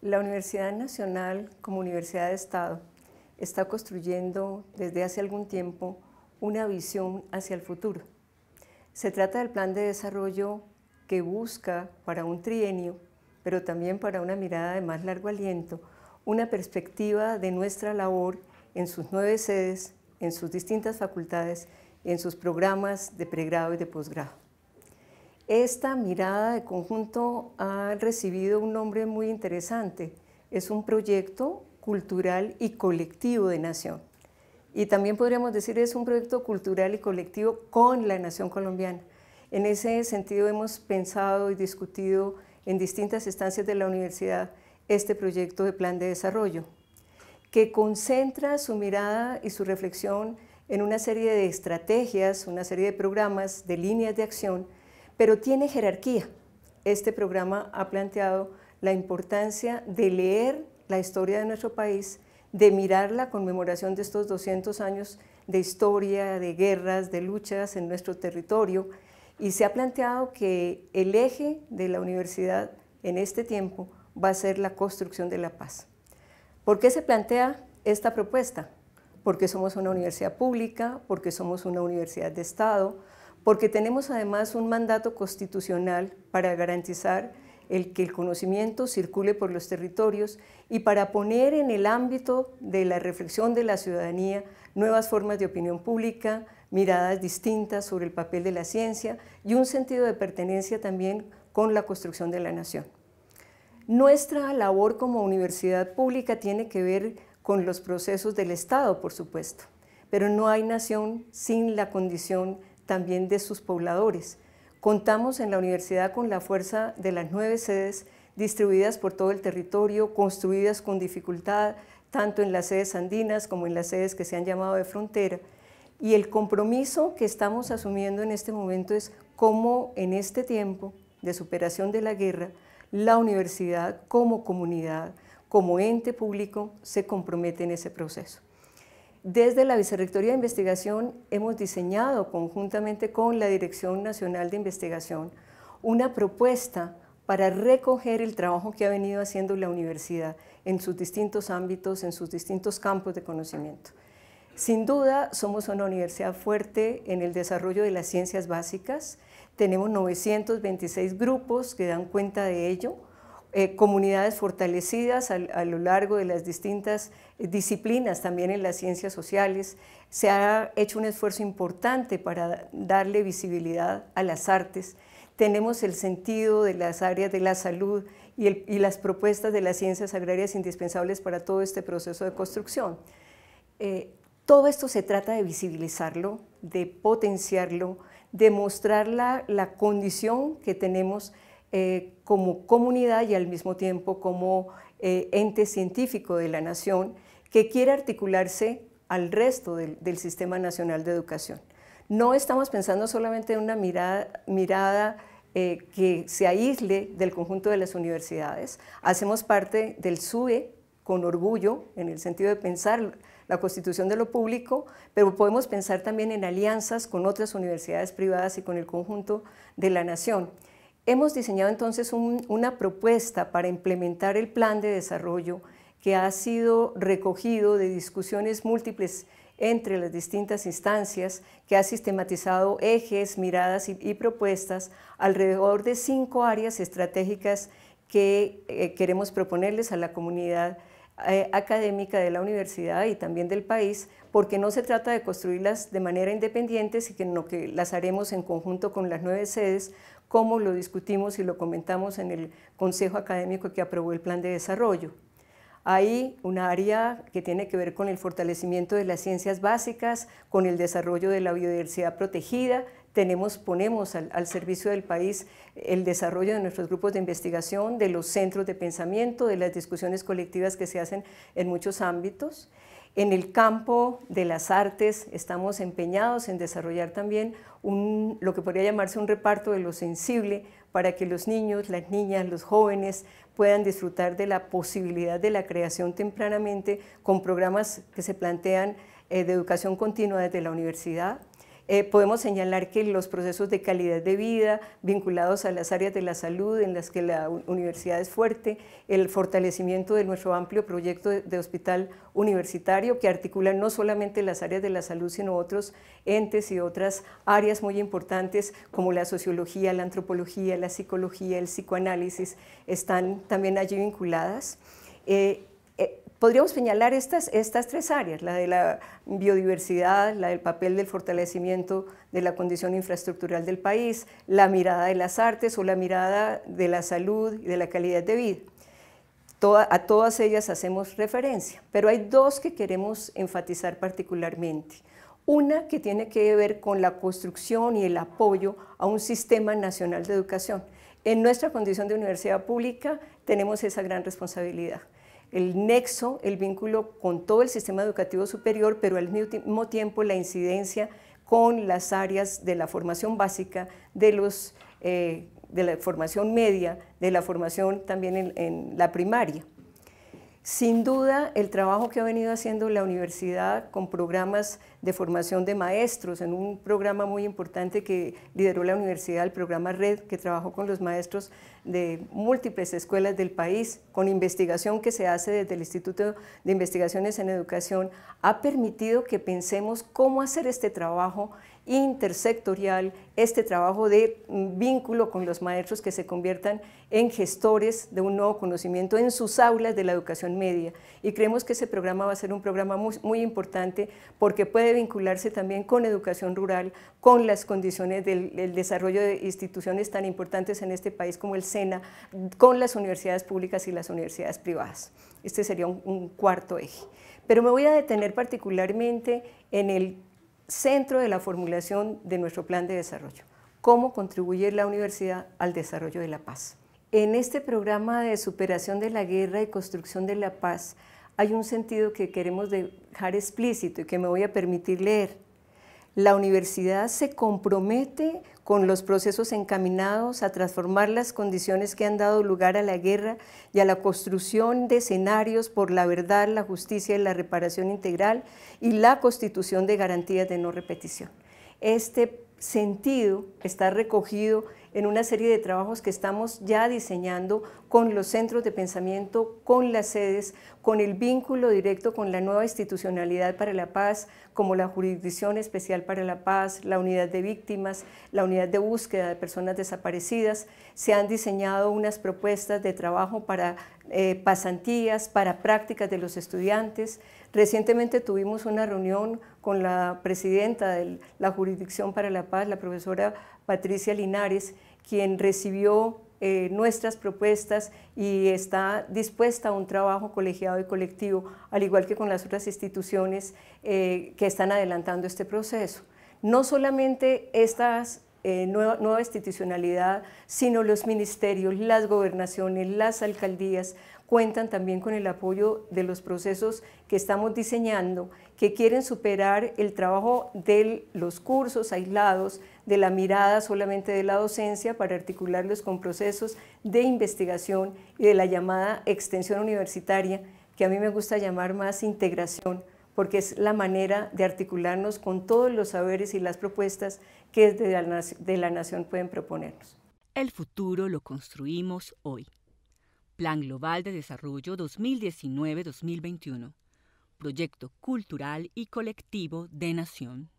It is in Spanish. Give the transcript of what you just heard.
La Universidad Nacional, como Universidad de Estado, está construyendo desde hace algún tiempo una visión hacia el futuro. Se trata del plan de desarrollo que busca para un trienio, pero también para una mirada de más largo aliento, una perspectiva de nuestra labor en sus nueve sedes, en sus distintas facultades y en sus programas de pregrado y de posgrado. Esta mirada de conjunto ha recibido un nombre muy interesante. Es un proyecto cultural y colectivo de nación. Y también podríamos decir es un proyecto cultural y colectivo con la nación colombiana. En ese sentido hemos pensado y discutido en distintas instancias de la universidad este proyecto de plan de desarrollo, que concentra su mirada y su reflexión en una serie de estrategias, una serie de programas, de líneas de acción pero tiene jerarquía. Este programa ha planteado la importancia de leer la historia de nuestro país, de mirar la conmemoración de estos 200 años de historia, de guerras, de luchas en nuestro territorio, y se ha planteado que el eje de la universidad en este tiempo va a ser la construcción de la paz. ¿Por qué se plantea esta propuesta? Porque somos una universidad pública, porque somos una universidad de Estado, porque tenemos además un mandato constitucional para garantizar el que el conocimiento circule por los territorios y para poner en el ámbito de la reflexión de la ciudadanía nuevas formas de opinión pública, miradas distintas sobre el papel de la ciencia y un sentido de pertenencia también con la construcción de la nación. Nuestra labor como universidad pública tiene que ver con los procesos del Estado, por supuesto, pero no hay nación sin la condición también de sus pobladores. Contamos en la universidad con la fuerza de las nueve sedes distribuidas por todo el territorio, construidas con dificultad, tanto en las sedes andinas como en las sedes que se han llamado de frontera. Y el compromiso que estamos asumiendo en este momento es cómo en este tiempo de superación de la guerra, la universidad como comunidad, como ente público, se compromete en ese proceso. Desde la Vicerrectoría de Investigación hemos diseñado conjuntamente con la Dirección Nacional de Investigación una propuesta para recoger el trabajo que ha venido haciendo la universidad en sus distintos ámbitos, en sus distintos campos de conocimiento. Sin duda, somos una universidad fuerte en el desarrollo de las ciencias básicas. Tenemos 926 grupos que dan cuenta de ello eh, comunidades fortalecidas a, lo largo de las distintas eh, disciplinas, también en las ciencias sociales. Se ha hecho un esfuerzo importante para darle visibilidad a las artes. Tenemos el sentido de las áreas de la salud y, las propuestas de las ciencias agrarias indispensables para todo este proceso de construcción. Eh, todo esto se trata de visibilizarlo, de potenciarlo, de mostrar la condición que tenemos eh, como comunidad y al mismo tiempo como eh, ente científico de la nación que quiere articularse al resto del, Sistema Nacional de Educación. No estamos pensando solamente en una mirada, eh, que se aísle del conjunto de las universidades. Hacemos parte del SUE con orgullo en el sentido de pensar la constitución de lo público, pero podemos pensar también en alianzas con otras universidades privadas y con el conjunto de la nación. Hemos diseñado entonces una propuesta para implementar el plan de desarrollo que ha sido recogido de discusiones múltiples entre las distintas instancias, que ha sistematizado ejes, miradas y, propuestas alrededor de cinco áreas estratégicas que eh, queremos proponerles a la comunidad eh, académica de la universidad y también del país, porque no se trata de construirlas de manera independiente, sino que las haremos en conjunto con las nueve sedes, como lo discutimos y lo comentamos en el Consejo Académico que aprobó el Plan de Desarrollo. Hay un área que tiene que ver con el fortalecimiento de las ciencias básicas, con el desarrollo de la biodiversidad protegida, ponemos al, servicio del país el desarrollo de nuestros grupos de investigación, de los centros de pensamiento, de las discusiones colectivas que se hacen en muchos ámbitos. En el campo de las artes estamos empeñados en desarrollar también lo que podría llamarse un reparto de lo sensible para que los niños, las niñas, los jóvenes puedan disfrutar de la posibilidad de la creación tempranamente con programas que se plantean eh, de educación continua desde la universidad. Eh, podemos señalar que los procesos de calidad de vida vinculados a las áreas de la salud en las que la universidad es fuerte, el fortalecimiento de nuestro amplio proyecto de, hospital universitario que articula no solamente las áreas de la salud, sino otros entes y otras áreas muy importantes como la sociología, la antropología, la psicología, el psicoanálisis, están también allí vinculadas. Eh, Podríamos señalar estas, tres áreas, la de la biodiversidad, la del papel del fortalecimiento de la condición infraestructural del país, la mirada de las artes o la mirada de la salud y de la calidad de vida. a todas ellas hacemos referencia, pero hay dos que queremos enfatizar particularmente. Una que tiene que ver con la construcción y el apoyo a un sistema nacional de educación. En nuestra condición de universidad pública tenemos esa gran responsabilidad el nexo, el vínculo con todo el sistema educativo superior, pero al mismo tiempo la incidencia con las áreas de la formación básica, de, los, eh, de la formación media, de la formación también en la primaria. Sin duda, el trabajo que ha venido haciendo la universidad con programas de formación de maestros, en un programa muy importante que lideró la universidad, el programa Red, que trabajó con los maestros de múltiples escuelas del país, con investigación que se hace desde el Instituto de Investigaciones en Educación, ha permitido que pensemos cómo hacer este trabajo intersectorial, este trabajo de vínculo con los maestros que se conviertan en gestores de un nuevo conocimiento en sus aulas de la educación media. Y creemos que ese programa va a ser un programa muy, importante porque puede vincularse también con educación rural, con las condiciones del, desarrollo de instituciones tan importantes en este país como el SENA, con las universidades públicas y las universidades privadas. Este sería un cuarto eje. Pero me voy a detener particularmente en el centro de la formulación de nuestro plan de desarrollo, cómo contribuye la universidad al desarrollo de la paz. En este programa de superación de la guerra y construcción de la paz hay un sentido que queremos dejar explícito y que me voy a permitir leer la universidad se compromete con los procesos encaminados a transformar las condiciones que han dado lugar a la guerra y a la construcción de escenarios por la verdad, la justicia y la reparación integral y la constitución de garantías de no repetición. Este sentido está recogido en una serie de trabajos que estamos ya diseñando con los centros de pensamiento, con las sedes, con el vínculo directo con la nueva institucionalidad para la paz, como la Jurisdicción Especial para la Paz, la Unidad de Víctimas, la Unidad de Búsqueda de Personas Desaparecidas. Se han diseñado unas propuestas de trabajo para eh, pasantías, para prácticas de los estudiantes. Recientemente tuvimos una reunión con la presidenta de la Jurisdicción para la Paz, la profesora Patricia Linares, quien recibió eh, nuestras propuestas y está dispuesta a un trabajo colegiado y colectivo, al igual que con las otras instituciones eh, que están adelantando este proceso. No solamente estas eh, nueva, nueva, institucionalidad, sino los ministerios, las gobernaciones, las alcaldías cuentan también con el apoyo de los procesos que estamos diseñando, que quieren superar el trabajo de los cursos aislados, de la mirada solamente de la docencia para articularlos con procesos de investigación y de la llamada extensión universitaria, que a mí me gusta llamar más integración, porque es la manera de articularnos con todos los saberes y las propuestas que desde la, nación pueden proponernos. El futuro lo construimos hoy. Plan Global de Desarrollo 2019-2021, Proyecto Cultural y Colectivo de Nación.